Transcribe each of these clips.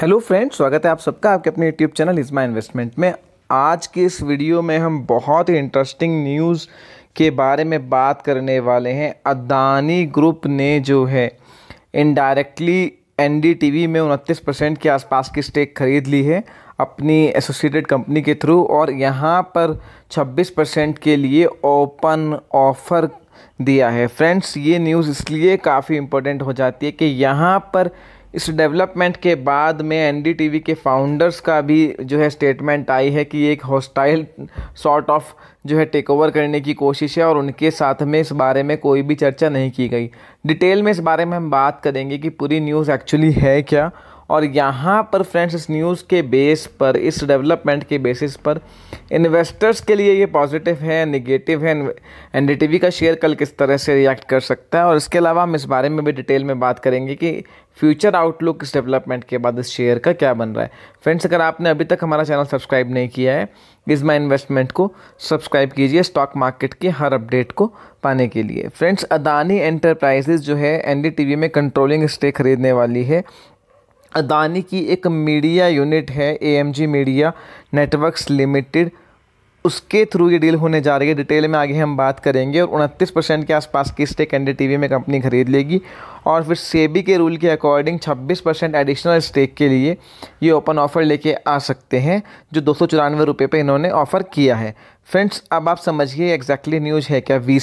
hello friends स्वागत है आप सबका आपके अपने यूट्यूब चैनल माई इन्वेस्टमेंट में आज के इस वीडियो में हम बहुत ही इंटरेस्टिंग न्यूज़ के बारे में बात करने वाले हैं अदानी ग्रुप ने जो है इनडायरेक्टली एन में उनतीस परसेंट के आसपास की स्टेक खरीद ली है अपनी एसोसिएटेड कंपनी के थ्रू और यहाँ पर 26 परसेंट के लिए ओपन ऑफर दिया है फ्रेंड्स ये न्यूज़ इसलिए काफ़ी इम्पोर्टेंट हो जाती है कि यहाँ पर इस डेवलपमेंट के बाद में एनडीटीवी के फाउंडर्स का भी जो है स्टेटमेंट आई है कि एक हॉस्टाइल सॉर्ट ऑफ जो है टेक ओवर करने की कोशिश है और उनके साथ में इस बारे में कोई भी चर्चा नहीं की गई डिटेल में इस बारे में हम बात करेंगे कि पूरी न्यूज़ एक्चुअली है क्या और यहाँ पर फ्रेंड्स इस न्यूज़ के बेस पर इस डेवलपमेंट के बेसिस पर इन्वेस्टर्स के लिए ये पॉजिटिव है निगेटिव है एन का शेयर कल किस तरह से रिएक्ट कर सकता है और इसके अलावा हम इस बारे में भी डिटेल में बात करेंगे कि फ्यूचर आउटलुक इस डेवलपमेंट के बाद इस शेयर का क्या बन रहा है फ्रेंड्स अगर आपने अभी तक हमारा चैनल सब्सक्राइब नहीं किया है इस माई इन्वेस्टमेंट को सब्सक्राइब कीजिए स्टॉक मार्केट के हर अपडेट को पाने के लिए फ्रेंड्स अदानी एंटरप्राइजेज जो है एन में कंट्रोलिंग स्टेक खरीदने वाली है अदानी की एक मीडिया यूनिट है एएमजी मीडिया नेटवर्क्स लिमिटेड उसके थ्रू ये डील होने जा रही है डिटेल में आगे हम बात करेंगे और उनतीस परसेंट के आसपास की स्टेक एन टी में कंपनी खरीद लेगी और फिर सेबी के रूल के अकॉर्डिंग 26 परसेंट एडिशनल स्टेक के लिए ये ओपन ऑफ़र लेके आ सकते हैं जो दो सौ चौरानवे रुपये पर इन्होंने ऑफ़र किया है फ्रेंड्स अब आप समझिए एग्जैक्टली न्यूज है क्या वी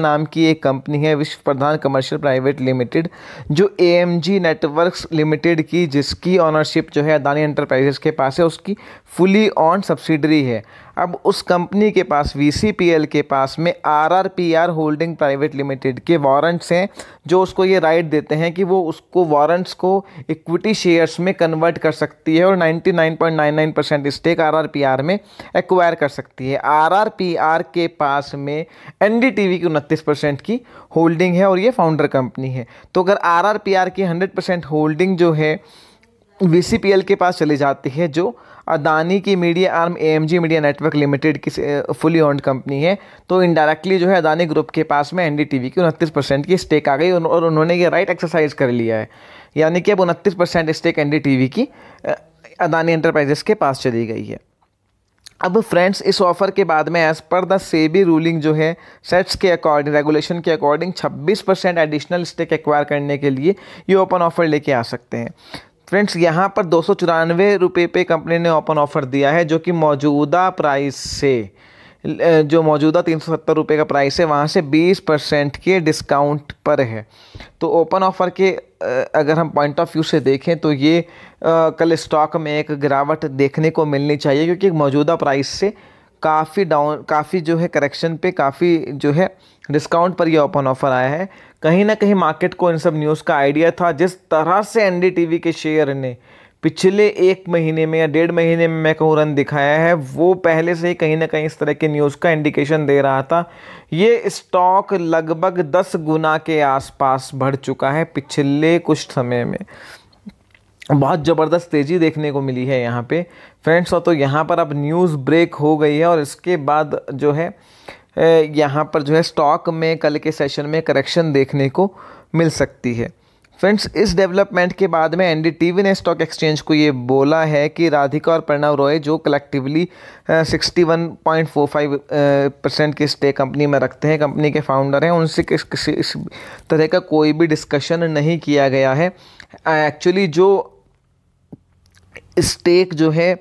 नाम की एक कंपनी है विश्व प्रधान कमर्शियल प्राइवेट लिमिटेड जो जी नेटवर्क्स लिमिटेड की जिसकी ऑनरशिप जो है अदानी एंटरप्राइजेस के पास है उसकी फुली ऑन सब्सिडरी है अब उस कंपनी के पास वी के पास में आर होल्डिंग प्राइवेट लिमिटेड के वारंट्स हैं जो उसको ये राइट देते हैं कि वो उसको वारंट्स को इक्विटी शेयर्स में कन्वर्ट कर सकती है और 99.99 परसेंट स्टेक आर में एक्वायर कर सकती है आरआरपीआर के पास में एनडीटीवी की उनतीस परसेंट की होल्डिंग है और ये फाउंडर कंपनी है तो अगर आरआरपीआर की हंड्रेड परसेंट होल्डिंग जो है वीसीपीएल के पास चली जाती है जो अदानी की media arm AMG media network limited की फुली ओन्ड कंपनी है तो इनडायरेक्टली जो है अदानी ग्रुप के पास में एनडीटीवी की उनतीस परसेंट की स्टेक आ गई और उन्होंने ये राइट एक्सरसाइज कर लिया है यानी कि अब उनतीस परसेंट स्टेक एनडीटीवी की अदानी एंटरप्राइजेस के पास चली गई है अब फ्रेंड्स इस ऑफ़र के बाद में as per the SEBI ruling जो है सेट्स के अकॉर्डिंग रेगुलेशन के according 26 percent additional stake acquire करने के लिए ये ओपन ऑफ़र लेके आ सकते हैं फ्रेंड्स यहाँ पर दो सौ पे कंपनी ने ओपन ऑफ़र दिया है जो कि मौजूदा प्राइस से जो मौजूदा तीन सौ सत्तर रुपये का प्राइस है वहाँ से बीस परसेंट के डिस्काउंट पर है तो ओपन ऑफ़र के अगर हम पॉइंट ऑफ व्यू से देखें तो ये कल स्टॉक में एक गिरावट देखने को मिलनी चाहिए क्योंकि मौजूदा प्राइस से काफ़ी डाउन काफ़ी जो है करेक्शन पे काफ़ी जो है डिस्काउंट पर ये ओपन ऑफ़र आया है कहीं ना कहीं मार्केट को इन सब न्यूज़ का आइडिया था जिस तरह से एन के शेयर ने पिछले एक महीने में या डेढ़ महीने में मैं कहूँ रन दिखाया है वो पहले से ही कहीं ना कहीं इस तरह के न्यूज़ का इंडिकेशन दे रहा था ये स्टॉक लगभग दस गुना के आसपास बढ़ चुका है पिछले कुछ समय में बहुत ज़बरदस्त तेज़ी देखने को मिली है यहाँ पे फ्रेंड्स और तो यहाँ पर अब न्यूज़ ब्रेक हो गई है और इसके बाद जो है यहाँ पर जो है स्टॉक में कल के सेशन में करेक्शन देखने को मिल सकती है फ्रेंड्स इस डेवलपमेंट के बाद में एनडीटीवी ने स्टॉक एक्सचेंज को ये बोला है कि राधिका और प्रणव रॉय जो कलेक्टिवली 61.45 परसेंट की स्टेक कंपनी में रखते हैं कंपनी के फाउंडर हैं उनसे किस किसी इस तरह का कोई भी डिस्कशन नहीं किया गया है एक्चुअली जो स्टेक जो है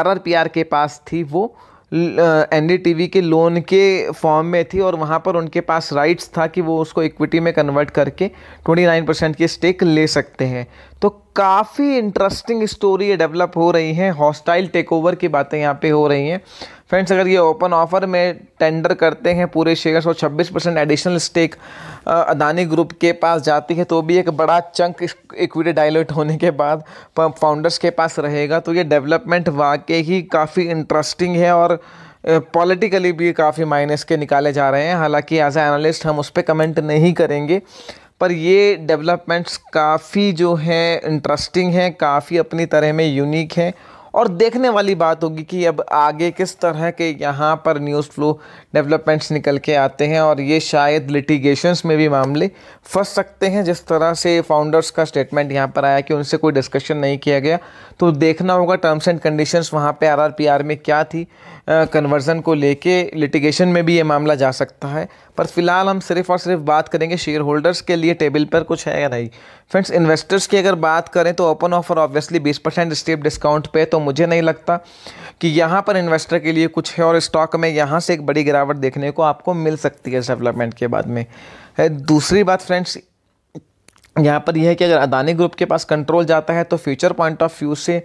आरआरपीआर के पास थी वो एन के लोन के फॉर्म में थी और वहाँ पर उनके पास राइट्स था कि वो उसको इक्विटी में कन्वर्ट करके 29 परसेंट की स्टेक ले सकते हैं तो काफ़ी इंटरेस्टिंग स्टोरी ये डेवलप हो रही हैं हॉस्टाइल टेक ओवर की बातें यहाँ पे हो रही हैं फ्रेंड्स अगर ये ओपन ऑफर में टेंडर करते हैं पूरे शेयर्स और 26 percent additional stake Adani group के पास जाती है तो भी एक बड़ा चंक इक्विटी डायलट होने के बाद फाउंडर्स के पास रहेगा तो ये डेवलपमेंट वाकई ही काफ़ी इंटरेस्टिंग है और पॉलिटिकली भी काफ़ी माइनस के निकाले जा रहे हैं हालांकि एज ए एनालिस्ट हम उस पर कमेंट नहीं करेंगे पर ये डेवलपमेंट्स काफ़ी जो है इंटरेस्टिंग हैं काफ़ी अपनी तरह में यूनिक हैं और देखने वाली बात होगी कि अब आगे किस तरह के यहाँ पर न्यूज़ फ्लो डेवलपमेंट्स निकल के आते हैं और ये शायद लिटिगेशंस में भी मामले फंस सकते हैं जिस तरह से फाउंडर्स का स्टेटमेंट यहाँ पर आया कि उनसे कोई डिस्कशन नहीं किया गया तो देखना होगा टर्म्स एंड कंडीशंस वहाँ पे आरआरपीआर में क्या थी कन्वर्जन को लेके लिटिगेशन में भी ये मामला जा सकता है पर फिलहाल हम सिर्फ और सिर्फ बात करेंगे शेयर होल्डर्स के लिए टेबल पर कुछ है या नहीं फ्रेंड्स इन्वेस्टर्स की अगर बात करें तो ओपन ऑफर ऑब्वियसली बीस परसेंट स्टेप डिस्काउंट पे तो मुझे नहीं लगता कि यहाँ पर इन्वेस्टर के लिए कुछ है और स्टॉक में यहाँ से एक बड़ी गिरावट देखने को आपको मिल सकती है इस डेवलपमेंट के बाद में दूसरी बात फ्रेंड्स यहाँ पर यह है कि अगर अदानी ग्रुप के पास कंट्रोल जाता है तो फ्यूचर पॉइंट ऑफ व्यू से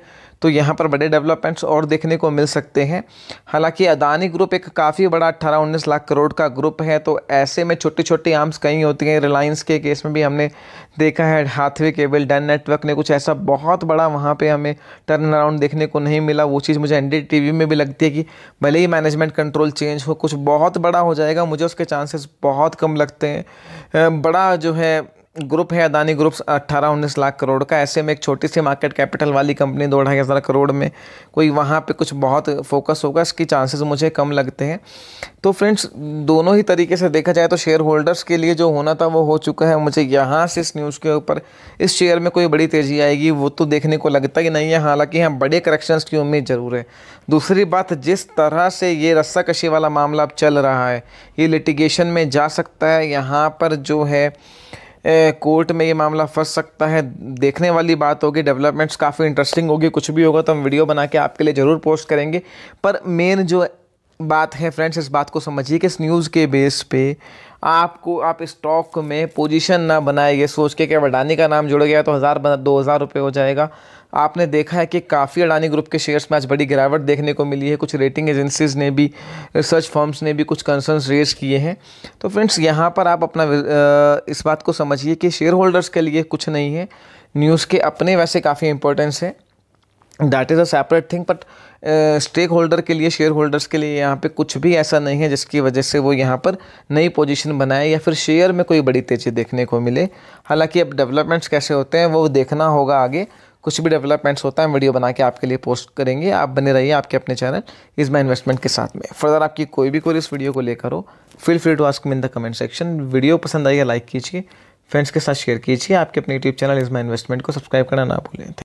तो यहाँ पर बड़े डेवलपमेंट्स और देखने को मिल सकते हैं हालांकि अदानी ग्रुप एक काफ़ी बड़ा अट्ठारह उन्नीस लाख करोड़ का ग्रुप है तो ऐसे में छोटी छोटी आर्म्स कहीं होती हैं रिलायंस के केस में भी हमने देखा है हाथवे केबल डन नेटवर्क ने कुछ ऐसा बहुत बड़ा वहाँ पर हमें टर्न अराउंड देखने को नहीं मिला वो चीज़ मुझे एन में भी लगती है कि भले ही मैनेजमेंट कंट्रोल चेंज हो कुछ बहुत बड़ा हो जाएगा मुझे उसके चांसेस बहुत कम लगते हैं बड़ा जो है ग्रुप है अदानी ग्रुप्स अट्ठारह उन्नीस लाख करोड़ का ऐसे में एक छोटी सी मार्केट कैपिटल वाली कंपनी दो ढाई हज़ार करोड़ में कोई वहाँ पे कुछ बहुत फोकस होगा इसकी चांसेस मुझे कम लगते हैं तो फ्रेंड्स दोनों ही तरीके से देखा जाए तो शेयर होल्डर्स के लिए जो होना था वो हो चुका है मुझे यहाँ से इस न्यूज़ के ऊपर इस शेयर में कोई बड़ी तेज़ी आएगी वो तो देखने को लगता ही नहीं है हालाँकि यहाँ बड़े करेक्शंस की उम्मीद ज़रूर है दूसरी बात जिस तरह से ये रस्सा कशी वाला मामला अब चल रहा है ये लिटिगेशन में जा सकता है यहाँ पर जो है कोर्ट में ये मामला फंस सकता है देखने वाली बात होगी डेवलपमेंट्स काफ़ी इंटरेस्टिंग होगी कुछ भी होगा तो हम वीडियो बना के आपके लिए ज़रूर पोस्ट करेंगे पर मेन जो बात है फ्रेंड्स इस बात को समझिए कि इस न्यूज़ के बेस पे आपको आप स्टॉक में पोजीशन ना बनाए ये सोच के कि अडानी का नाम जुड़ गया तो हज़ार दो हज़ार रुपये हो जाएगा आपने देखा है कि काफ़ी अडानी ग्रुप के शेयर्स में आज बड़ी गिरावट देखने को मिली है कुछ रेटिंग एजेंसीज ने भी रिसर्च फर्म्स ने भी कुछ कंसर्न्स रेज किए हैं तो फ्रेंड्स यहाँ पर आप अपना इस बात को समझिए कि शेयर होल्डर्स के लिए कुछ नहीं है न्यूज़ के अपने वैसे काफ़ी इंपॉर्टेंस है that is a separate thing but stakeholder के लिए शेयर होल्डर्स के लिए यहाँ पे कुछ भी ऐसा नहीं है जिसकी वजह से वो यहाँ पर नई पोजीशन बनाए या फिर शेयर में कोई बड़ी तेज़ी देखने को मिले हालांकि अब डेवलपमेंट्स कैसे होते हैं वो देखना होगा आगे कुछ भी डेवलपमेंट्स होता है हम वीडियो बना के आपके लिए पोस्ट करेंगे आप बने रहिए आपके अपने चैनल इज माई इन्वेस्टमेंट के साथ में फर्दर आपकी कोई भी कोई इस वीडियो को लेकर हो feel free to ask in the comment section video पसंद आई है लाइक कीजिए फ्रेंड्स के साथ शेयर कीजिए आपके अपने YouTube channel is my investment को सब्सक्राइब करना ना भूलें